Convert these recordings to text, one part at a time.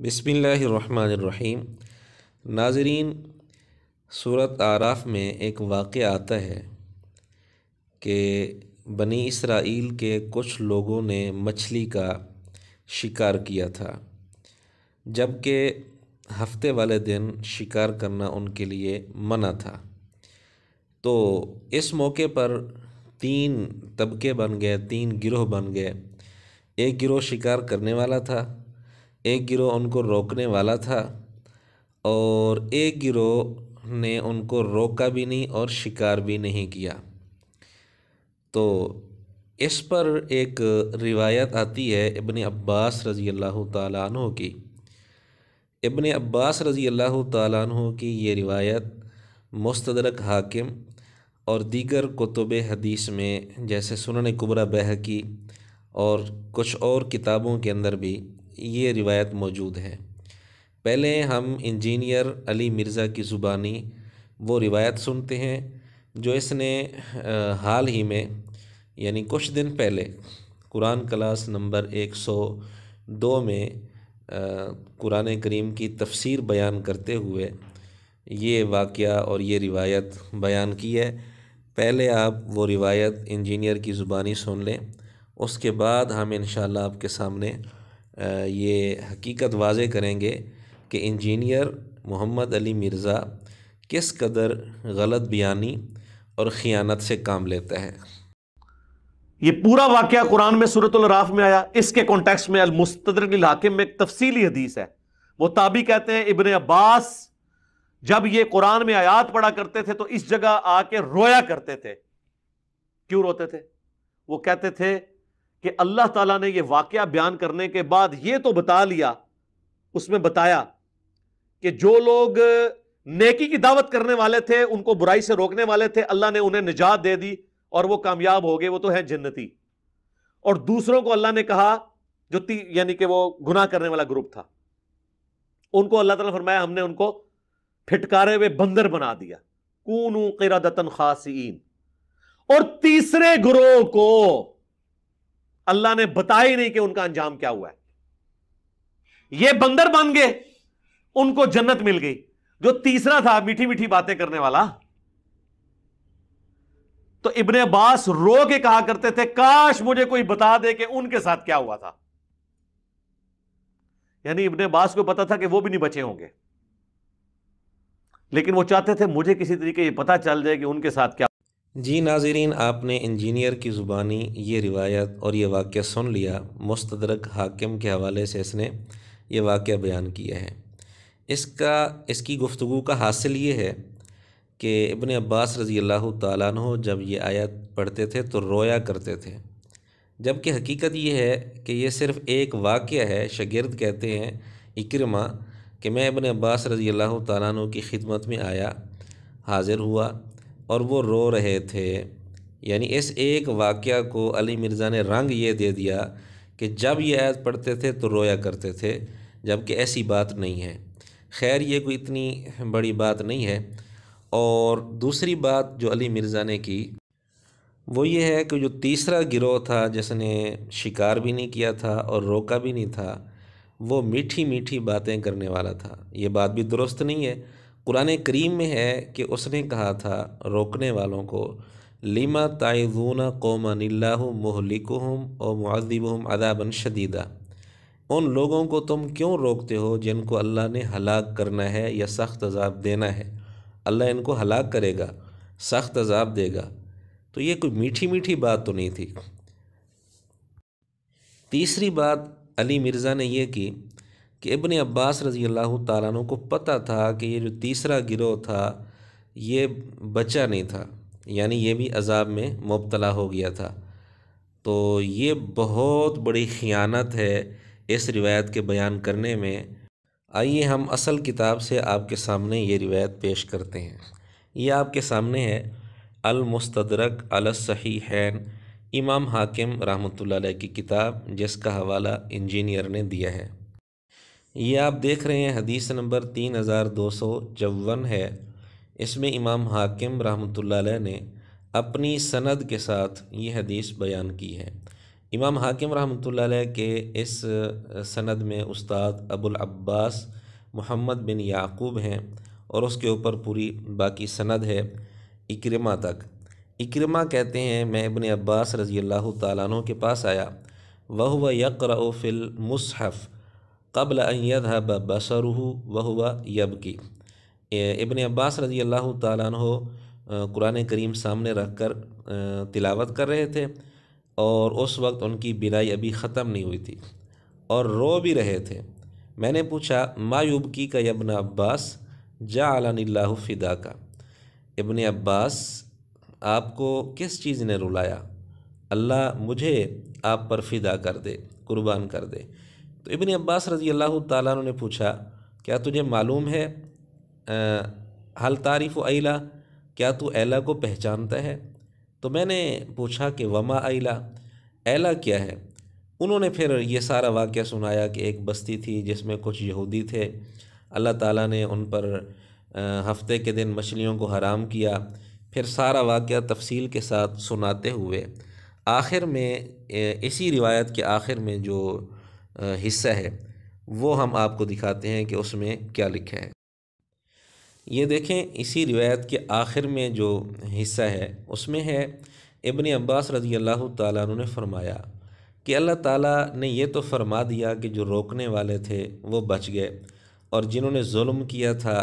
बसमीम नाजरीन सूरत आराफ़ में एक वाक़ आता है कि बनी इसराइल के कुछ लोगों ने मछली का शिकार किया था जबकि हफ्ते वाले दिन शिकार करना उनके लिए मना था तो इस मौके पर तीन तबके बन गए तीन गिरोह बन गए एक गिरोह शिकार करने वाला था एक गिरोह उनको रोकने वाला था और एक गिरोह ने उनको रोका भी नहीं और शिकार भी नहीं किया तो इस पर एक रिवायत आती है इबन अब्बास रज़ी अल्लाह तु की इबन अब्बास रज़ी अल्लाह तु की ये रिवायत मुस्तदरक हाकिम और दीगर कुतुब हदीस में जैसे सुनन कुबरा बहकी और कुछ और किताबों के अंदर भी ये रिवायत मौजूद है पहले हम इंजीनियर अली मिर्ज़ा की ज़ुबानी वो रिवायत सुनते हैं जो इसने हाल ही में यानी कुछ दिन पहले कुरान क्लास नंबर 102 में कुरान करीम की तफसीर बयान करते हुए ये वाक़ और ये रिवायत बयान की है पहले आप वो रिवायत इंजीनियर की ज़ुबानी सुन लें उसके बाद हम इन आपके सामने ये हकीकत वाज करेंगे कि इंजीनियर मोहम्मद अली मिर्ज़ा किस कदर गलत बयानी और ख़ियानत से काम लेता है ये पूरा वाक़ कुरान में सूरतराफ में आया इसके कॉन्टेक्स्ट में अलमुस्तर इलाके में एक तफसीली हदीस है वो ताबी कहते हैं इबन अब्बास जब ये कुरान में आयात पढ़ा करते थे तो इस जगह आके रोया करते थे क्यों रोते थे वो कहते थे कि अल्लाह ताला ने यह वाक़ बयान करने के बाद यह तो बता लिया उसमें बताया कि जो लोग नेकी की दावत करने वाले थे उनको बुराई से रोकने वाले थे अल्लाह ने उन्हें निजात दे दी और वो कामयाब हो गए वो तो है जन्नती और दूसरों को अल्लाह ने कहा जो ती यानी कि वो गुनाह करने वाला ग्रुप था उनको अल्लाह ताला फरमाया हमने उनको फिटकारे हुए बंदर बना दिया कूनू किरादतन खासीन और तीसरे ग्रोह को अल्लाह ने बताया ही नहीं कि उनका अंजाम क्या हुआ है ये बंदर बन गए उनको जन्नत मिल गई जो तीसरा था मीठी मीठी बातें करने वाला तो इब्न अब्बास रो के कहा करते थे काश मुझे कोई बता दे कि उनके साथ क्या हुआ था यानी इब्न अब्बास को पता था कि वो भी नहीं बचे होंगे लेकिन वो चाहते थे मुझे किसी तरीके ये पता चल जाए कि उनके साथ क्या जी नाजरीन आपने इंजीनियर की ज़ुबानी ये रिवायत और ये वाक्य सुन लिया मुस्तदरक हाकिम के हवाले से इसने ये वाक़ बयान किया है इसका इसकी गुफ्तु का हासिल ये है कि इबन अब्बास रज़ी अल्लाह तु जब ये आयत पढ़ते थे तो रोया करते थे जबकि हकीकत यह है कि ये सिर्फ़ एक वाक्य है शगिर्द कहते हैं इक्रमा कि मैं इबन अब्बास रज़ी अल्लाह तु की ख़िदमत में आया हाज़िर हुआ और वो रो रहे थे यानी इस एक वाक्य को अली मिर्ज़ा ने रंग ये दे दिया कि जब ये आयत पढ़ते थे तो रोया करते थे जबकि ऐसी बात नहीं है खैर ये कोई इतनी बड़ी बात नहीं है और दूसरी बात जो अली मिर्ज़ा ने की वो ये है कि जो तीसरा गिरोह था जिसने शिकार भी नहीं किया था और रोका भी नहीं था वो मीठी मीठी बातें करने वाला था ये बात भी दुरुस्त नहीं है कुरान करीम में है कि उसने कहा था रोकने वालों को लिमा ताइजूना कौमानिल्ला मोहलिकुम और मुआजिबहम अदाबन शदीदा उन लोगों को तुम क्यों रोकते हो जिनको अल्लाह ने हलाक करना है या सख्त अजाब देना है अल्लाह इनको हलाक करेगा सख्त अजाब देगा तो ये कोई मीठी मीठी बात तो नहीं थी तीसरी बात अली मिर्ज़ा ने यह की कि इबन अब्बास रज़ी अल्लाह ताली को पता था कि ये जो तीसरा गिरोह था ये बचा नहीं था यानी ये भी अजाब में मुबतला हो गया था तो ये बहुत बड़ी ख़ियानत है इस रिवायत के बयान करने में आइए हम असल किताब से आपके सामने ये रिवायत पेश करते हैं ये आपके सामने है अल अलसही हैन इमाम हाकिम रहमतुल्लाह की किताब जिसका हवाला इंजीनियर ने दिया है ये आप देख रहे हैं हदीस नंबर तीन हज़ार दो सौ चौवन है इसमें इमाम हाकिम रहमतुल्लाह अलैह ने अपनी सनद के साथ ये हदीस बयान की है इमाम हाकिम रहमतुल्लाह अलैह के इस सनद में उस्ताद अबुल अब्बास मोहम्मद बिन याकूब हैं और उसके ऊपर पूरी बाकी सनद है इक्रमा तक इक्रमा कहते हैं मैं इबन अब्बास रज़ी अल्लाह तु के पास आया वह व यकर फ़िल मुसहफ़ कबल अयद हब बसर वह यब की इबन अब्बास रजी अल्लाह तहो कुरान करीम सामने रख कर तिलावत कर रहे थे और उस वक्त उनकी बिनाई अभी ख़त्म नहीं हुई थी और रो भी रहे थे मैंने पूछा मायूब की का यबन अब्बास जा आलानिल्लाह फ़िदा का इबन अब्बास आपको किस चीज़ ने रुलाया अल्लाह मुझे आप पर फ़िदा कर दे कुर्बान कर दे तो इबन अब्बास रज़ी अल्लाह ताला ने पूछा क्या तुझे मालूम है हल तारीफ़ अला क्या तू एला को पहचानता है तो मैंने पूछा कि वमा अला एला क्या है उन्होंने फिर ये सारा वाक़ सुनाया कि एक बस्ती थी जिसमें कुछ यहूदी थे अल्लाह ताला ने उन पर हफ्ते के दिन मछलियों को हराम किया फिर सारा वाक़ तफसील के साथ सुनाते हुए आखिर में इसी रिवायत के आखिर में जो हिस्सा है वो हम आपको दिखाते हैं कि उसमें क्या लिखा है ये देखें इसी रिवायत के आखिर में जो हिस्सा है उसमें है इबन अब्बास रजी अल्लाह तु ने फरमाया कि अल्लाह ताला ने यह तो फरमा दिया कि जो रोकने वाले थे वो बच गए और जिन्होंने जुल्म किया था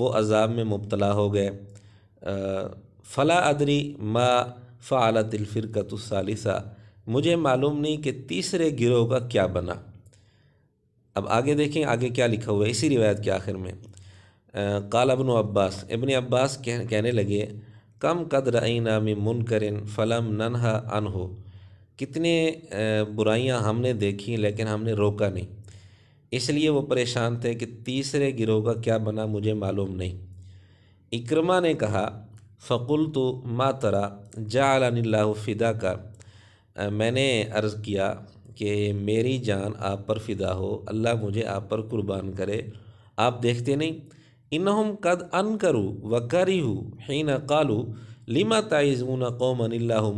वो अजाब में मुबतला हो गए फ़ला अदरी मा फ़ालत फ़िरकत सालिसा मुझे मालूम नहीं कि तीसरे गिरोह का क्या बना अब आगे देखें आगे क्या लिखा हुआ है इसी रिवायत के आखिर में काल अबन अब्बास इबन अब्बास कह, कहने लगे कम कदर आईना में मुनकरन फ़लम नन्हा अन हो कितने बुराइयाँ हमने देखी लेकिन हमने रोका नहीं इसलिए वो परेशान थे कि तीसरे गिरोह का क्या बना मुझे मालूम नहीं इक्रमा ने कहा फ़कुल तो तरा जा फ़िदा का मैंने अर्ज़ किया कि मेरी जान आप पर फिदा हो अल्लाह मुझे आप पर कुर्बान करे आप देखते नहीं हम कद अन करूँ व करी हूँ हीना कालू लिमा ताइजून कौमन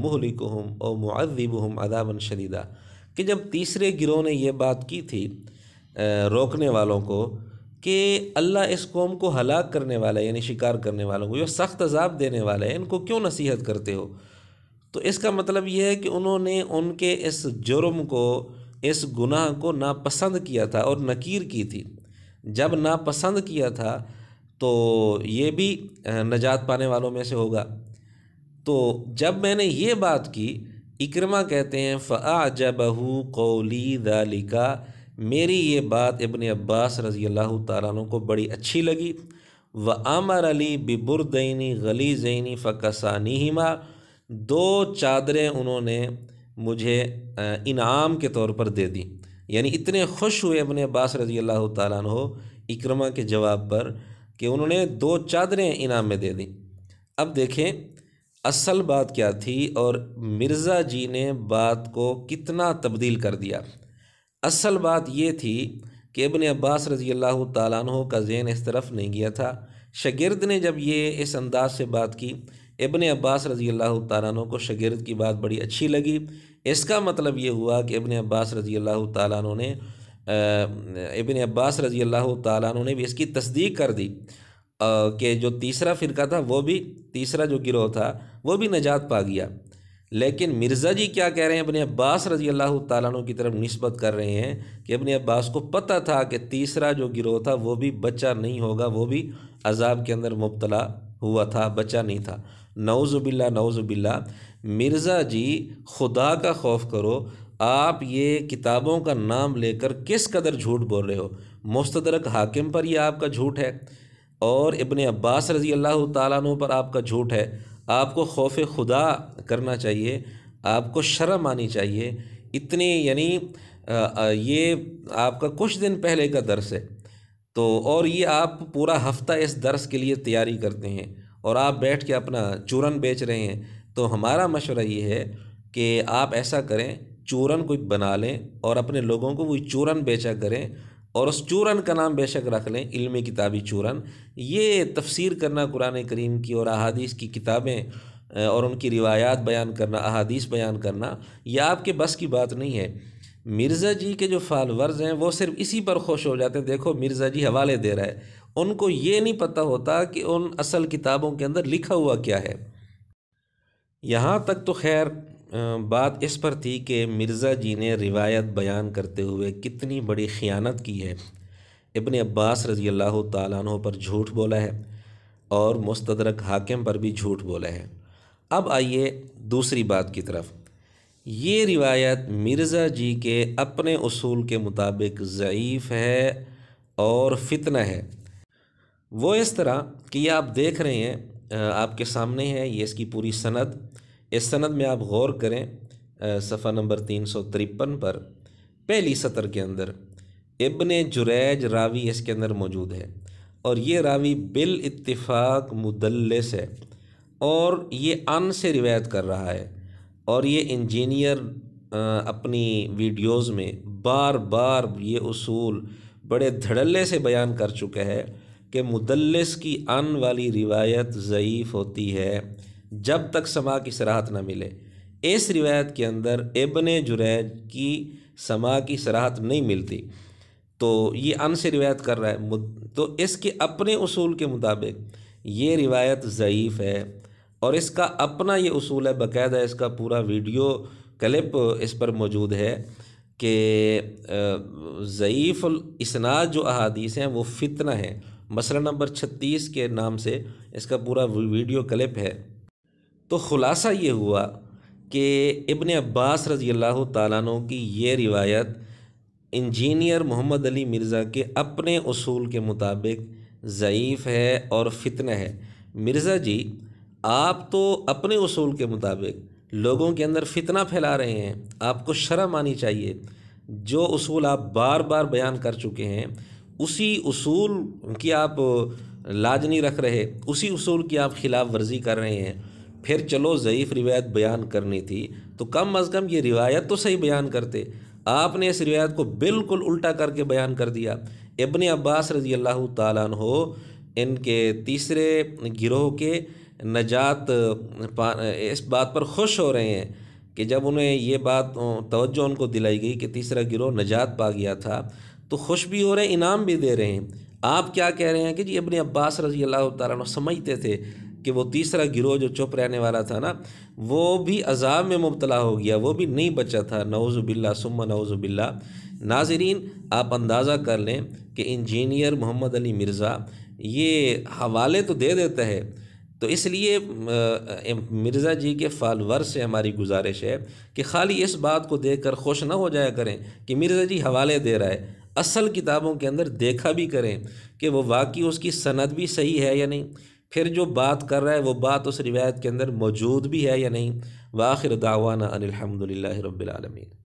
महलिक हम ओ मज़ब हम अदाबन शदीदा कि जब तीसरे गिरोह ने यह बात की थी रोकने वालों को कि अल्लाह इस कौम को हलाक करने वाला है यानी शिकार करने वालों को जो सख्त अजाब देने वाला है इनको क्यों नसीहत करते हो तो इसका मतलब यह है कि उन्होंने उनके इस जुर्म को इस गुनाह को नापसंद किया था और नकीर की थी जब नापसंद किया था तो ये भी नजात पाने वालों में से होगा तो जब मैंने ये बात की इक्रमा कहते हैं फ़ा जबहू कौली दालिका मेरी ये बात इबन अब्बास रज़ी अल्लाह तु को बड़ी अच्छी लगी व आमर अली बिबुरदैनी गली ज़ैनी फ़कसानी हिमा दो चादरें उन्होंने मुझे इनाम के तौर पर दे दी यानी इतने खुश हुए अपने अब्बास रजी अल्लाह हो इक्रमा के जवाब पर कि उन्होंने दो चादरें इनाम में दे दी अब देखें असल बात क्या थी और मिर्ज़ा जी ने बात को कितना तब्दील कर दिया असल बात ये थी कि इबन अब्बास रजी अल्लाह तन का जहन इस तरफ नहीं गया था शगिर्द ने जब ये इस अंदाज से बात की इबन अब्बास रज़ी अल्लाह तु को शगिरद की बात बड़ी अच्छी लगी इसका मतलब ये हुआ कि इबन अब्बास रज़ी अल्लाह तु ने इबन अब्बास रज़ी अल्लाह तु ने भी इसकी तस्दीक कर दी कि जो तीसरा फ़िरका था वो भी तीसरा जो गिरोह था वो भी नजात पा गया लेकिन मिर्ज़ा जी क्या कह रहे हैं अपने अब्बास रजी अल्लाह तु की तरफ नस्बत कर रहे हैं कि अपने अब्बास को पता था कि तीसरा जो गिरोह था वो भी बच्चा नहीं होगा वो भी अजाब के अंदर मुबतला हुआ था बचा नहीं था नौज़ुबिल्ला नौज़ुबिल्ला मिर्ज़ा जी खुदा का खौफ करो आप ये किताबों का नाम लेकर किस कदर झूठ बोल रहे हो मुस्तदरक हाकिम पर यह आपका झूठ है और इबन अब्बास रज़ी अल्लाह तु पर आपका झूठ है आपको खौफ खुदा करना चाहिए आपको शर्म आनी चाहिए इतनी यानी ये आपका कुछ दिन पहले का दर्स है तो और ये आप पूरा हफ्ता इस दर्स के लिए तैयारी करते हैं और आप बैठ के अपना चूरन बेच रहे हैं तो हमारा मशवरा ये है कि आप ऐसा करें चूरन कोई बना लें और अपने लोगों को वही चूरन बेचा करें और उस चूरन का नाम बेशक रख लें इल्म किताबी चूरन ये तफसीर करना कुरान करीम की और अहादीस की किताबें और उनकी रिवायात बयान करना अहादीस बयान करना यह आपके बस की बात नहीं है मिर्ज़ा जी के जो फॉलोअर्स हैं वो सिर्फ इसी पर खुश हो जाते हैं देखो मिर्ज़ा जी हवाले दे रहा है उनको ये नहीं पता होता कि उन असल किताबों के अंदर लिखा हुआ क्या है यहाँ तक तो खैर बात इस पर थी कि मिर्ज़ा जी ने रिवायत बयान करते हुए कितनी बड़ी ख़ियानत की है इबन अब्बास रज़ी अल्लाह तु पर झूठ बोला है और मुस्तदरक हाकिम पर भी झूठ बोला है अब आइए दूसरी बात की तरफ ये रिवायत मिर्ज़ा जी के अपने असूल के मुताबिक ज़यीफ़ है और फितना है वो इस तरह कि ये आप देख रहे हैं आपके सामने है ये इसकी पूरी सनद इस सनद में आप गौर करें सफ़ा नंबर तीन सौ तिरपन पर पहली सतर के अंदर इबन जुरैज रावी इसके अंदर मौजूद है और ये रावी बिल इत्तिफाक मुदल्लस है और ये अन से रिवायत कर रहा है और ये इंजीनियर अपनी वीडियोस में बार बार ये उसूल बड़े धड़ल्ले से बयान कर चुके हैं कि मुदलस की अन वाली रिवायत ज़यीफ़ होती है जब तक समा की सराहत ना मिले इस रिवायत के अंदर इबन जुरैज की समा की सराहत नहीं मिलती तो ये अन से रिवायत कर रहा है तो इसके अपने उसूल के मुताबिक ये रिवायत ज़यीफ़ है और इसका अपना ये उसूल है बाकायदा इसका पूरा वीडियो क्लिप इस पर मौजूद है कि ज़यीफ़ इसनाद जो अहादीस हैं वो फितना है मसला नंबर छत्तीस के नाम से इसका पूरा वीडियो क्लिप है तो ख़ुलासा ये हुआ कि इबन अब्बास रज़ी अल्लाह तु की ये रिवायत इंजीनियर मोहम्मद अली मिर्ज़ा के अपने असूल के मुताबिक ज़यीफ़ है और फितना है मिर्ज़ा जी आप तो अपने असूल के मुताबिक लोगों के अंदर फितना फैला रहे हैं आपको शर्म आनी चाहिए जो असूल आप बार बार बयान कर चुके हैं उसी असूल की आप लाजनी रख रहे उसी असूल की आप खिलाफ वर्जी कर रहे हैं फिर चलो ज़यीफ़ रिवायत बयान करनी थी तो कम अज़ कम ये रिवायत तो सही बयान करते आपने इस रिवायत को बिल्कुल उल्टा करके बयान कर दिया इबन अब्बास रज़ी अल्लाह तन हो इनके तीसरे गिरोह के नजात इस बात पर खुश हो रहे हैं कि जब उन्हें ये बात तवज्जो उनको दिलाई गई कि तीसरा गिरोह नजात पा गया था तो खुश भी हो रहे इनाम भी दे रहे हैं आप क्या कह रहे हैं कि जी अपने अब्बास रजी अल्लाह तारा समझते थे कि वो तीसरा गिरोह जो चुप रहने वाला था ना वो भी अजाब में मुबतला हो गया वो भी नहीं बचा था नवज़ुबिल्ला सुम नवज़ुबिल्ला नाजरीन आप अंदाज़ा कर लें कि इंजीनियर मोहम्मद अली मिर्ज़ा ये हवाले तो दे देता है तो इसलिए मिर्ज़ा जी के फालवर से हमारी गुजारिश है कि खाली इस बात को देखकर खुश ना हो जाया करें कि मिर्ज़ा जी हवाले दे रहा है असल किताबों के अंदर देखा भी करें कि वो वाकई उसकी सनद भी सही है या नहीं फिर जो बात कर रहा है वो बात उस रिवायत के अंदर मौजूद भी है या नहीं वाखिर दावाना अनिलहमदिल्ला रबालमीन